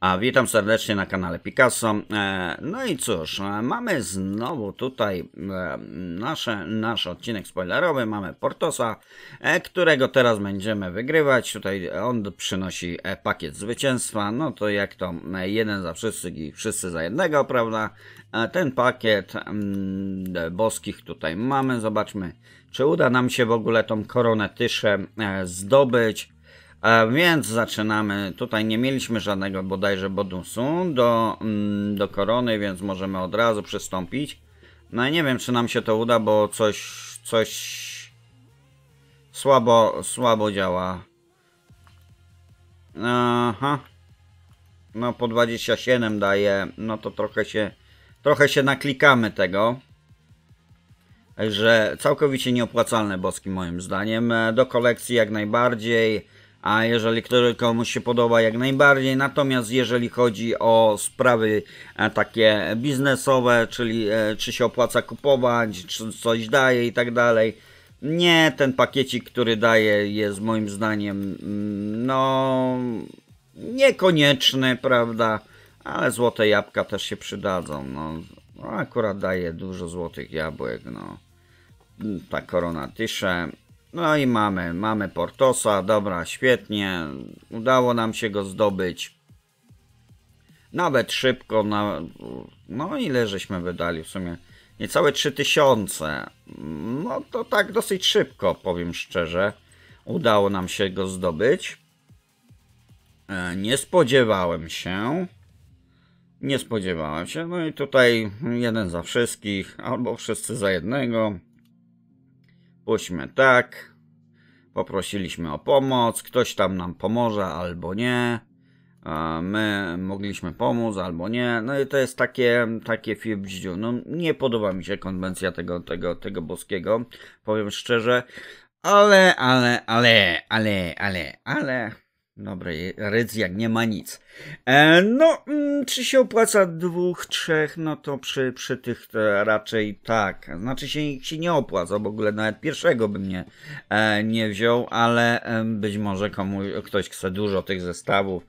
A witam serdecznie na kanale Picasso. E, no i cóż, e, mamy znowu tutaj e, nasze, nasz odcinek spoilerowy. Mamy Portosa, którego teraz będziemy wygrywać. Tutaj on przynosi pakiet zwycięstwa. No to jak to jeden za wszystkich i wszyscy za jednego, prawda? Ten pakiet mm, boskich tutaj mamy. Zobaczmy, czy uda nam się w ogóle tą koronę tyszę zdobyć. E, więc zaczynamy. Tutaj nie mieliśmy żadnego bodajże bonusu do, mm, do korony, więc możemy od razu przystąpić. No i nie wiem, czy nam się to uda, bo coś, coś słabo, słabo działa. Aha. No po 27 daje, no to trochę się, trochę się naklikamy tego. Że całkowicie nieopłacalne boski moim zdaniem. E, do kolekcji jak najbardziej a jeżeli komuś się podoba jak najbardziej, natomiast jeżeli chodzi o sprawy e, takie biznesowe, czyli e, czy się opłaca kupować, czy coś daje i tak dalej, nie, ten pakiecik, który daje jest moim zdaniem mm, no niekonieczny, prawda, ale złote jabłka też się przydadzą, no, no akurat daje dużo złotych jabłek, no ta korona tysze no i mamy, mamy Portosa, dobra, świetnie, udało nam się go zdobyć. Nawet szybko, na, no ile żeśmy wydali w sumie? Niecałe 3000, no to tak dosyć szybko, powiem szczerze. Udało nam się go zdobyć. E, nie spodziewałem się. Nie spodziewałem się. No i tutaj jeden za wszystkich, albo wszyscy za jednego. Puśćmy tak. Poprosiliśmy o pomoc. Ktoś tam nam pomoże albo nie. My mogliśmy pomóc albo nie. No i to jest takie, takie fiebździu. No nie podoba mi się konwencja tego, tego, tego boskiego. Powiem szczerze. Ale, ale, ale, ale, ale, ale. Dobrej rydz jak nie ma nic. E, no, mm, czy się opłaca dwóch, trzech, no to przy, przy tych e, raczej tak. Znaczy się, się nie opłaca, w ogóle nawet pierwszego bym nie, e, nie wziął, ale e, być może komuś, ktoś chce dużo tych zestawów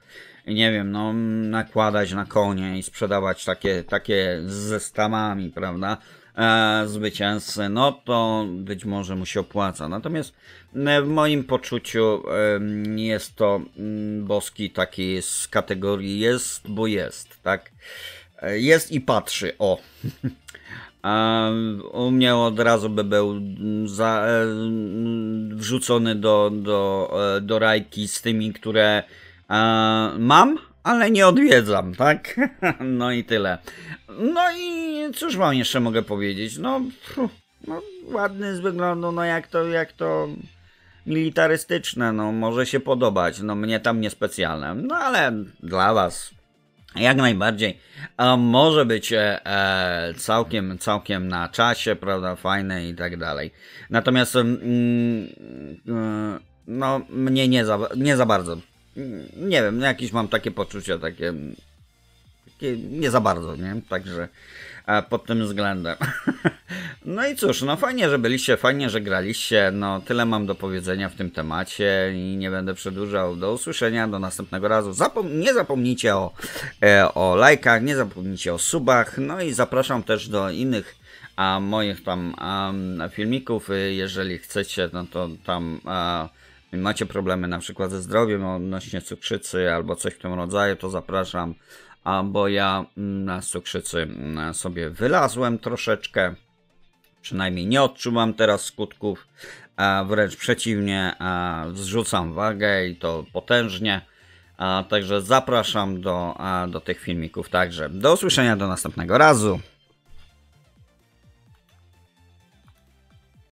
nie wiem, no, nakładać na konie i sprzedawać takie, takie z zestawami, prawda? E, zwycięzcy, no to być może mu się opłaca. Natomiast e, w moim poczuciu jest to mm, boski taki z kategorii jest, bo jest, tak? E, jest i patrzy, o. A u mnie od razu by był mm, za, mm, wrzucony do, do, do rajki z tymi, które mam ale nie odwiedzam, tak? No i tyle. No i cóż wam jeszcze mogę powiedzieć? No, pff, no ładny z wyglądu, no jak to, jak to militarystyczne, no może się podobać, no mnie tam niespecjalne, no ale dla was jak najbardziej. A może być e, e całkiem, całkiem na czasie, prawda, fajne i tak dalej. Natomiast mm, e, no, mnie nie za, nie za bardzo nie wiem, no jakieś mam takie poczucia, takie, takie nie za bardzo, nie? Także pod tym względem. no i cóż, no fajnie, że byliście, fajnie, że graliście. No tyle mam do powiedzenia w tym temacie i nie będę przedłużał. Do usłyszenia, do następnego razu. Zapom nie zapomnijcie o, e, o lajkach, nie zapomnijcie o subach. No i zapraszam też do innych a moich tam a, filmików. Jeżeli chcecie, no to tam a, macie problemy na przykład ze zdrowiem odnośnie cukrzycy albo coś w tym rodzaju, to zapraszam, a bo ja mm, na cukrzycy mm, sobie wylazłem troszeczkę. Przynajmniej nie odczuwam teraz skutków, a wręcz przeciwnie, a zrzucam wagę i to potężnie. A także zapraszam do, do tych filmików. Także do usłyszenia do następnego razu.